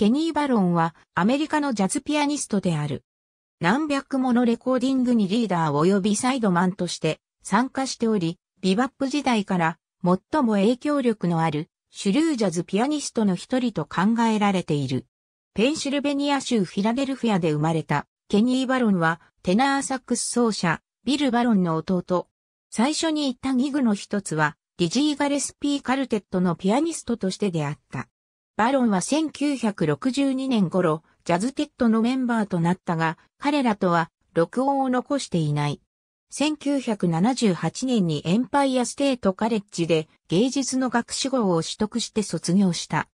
ケニー・バロンはアメリカのジャズピアニストである。何百ものレコーディングにリーダー及びサイドマンとして参加しており、ビバップ時代から最も影響力のある主流ジャズピアニストの一人と考えられている。ペンシルベニア州フィラデルフィアで生まれたケニー・バロンはテナーサックス奏者ビル・バロンの弟。最初に行ったギグの一つはディジー・ガレスピー・カルテットのピアニストとして出会った。バロンは1962年頃、ジャズテッドのメンバーとなったが、彼らとは録音を残していない。1978年にエンパイアステートカレッジで芸術の学士号を取得して卒業した。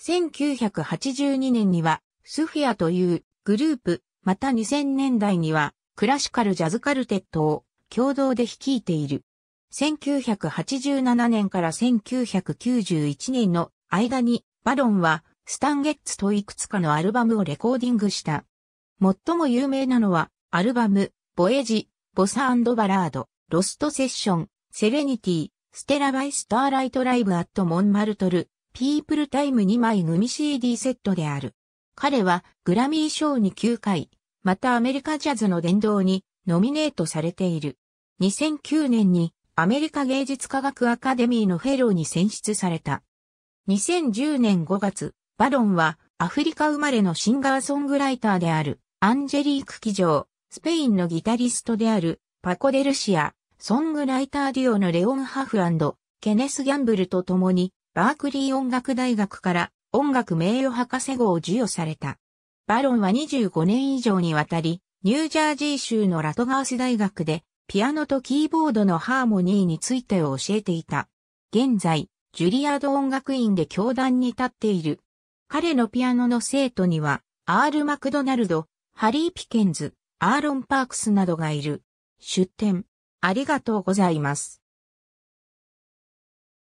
1982年にはスフィアというグループ、また2000年代にはクラシカルジャズカルテットを共同で率いている。1987年から1991年の間にバロンは、スタンゲッツといくつかのアルバムをレコーディングした。最も有名なのは、アルバム、ボエジ、ボサバラード、ロストセッション、セレニティ、ステラバイスターライトライブアットモンマルトル、ピープルタイム2枚組 CD セットである。彼はグラミー賞に9回、またアメリカジャズの殿堂にノミネートされている。2009年にアメリカ芸術科学アカデミーのフェローに選出された。2010年5月、バロンはアフリカ生まれのシンガーソングライターであるアンジェリーク・キジョー、スペインのギタリストであるパコ・デルシア、ソングライターデュオのレオン・ハフケネス・ギャンブルと共にバークリー音楽大学から音楽名誉博士号を授与された。バロンは25年以上にわたり、ニュージャージー州のラトガース大学でピアノとキーボードのハーモニーについてを教えていた。現在、ジュリアード音楽院で教壇に立っている。彼のピアノの生徒には、アール・マクドナルド、ハリー・ピケンズ、アーロン・パークスなどがいる。出展。ありがとうございます。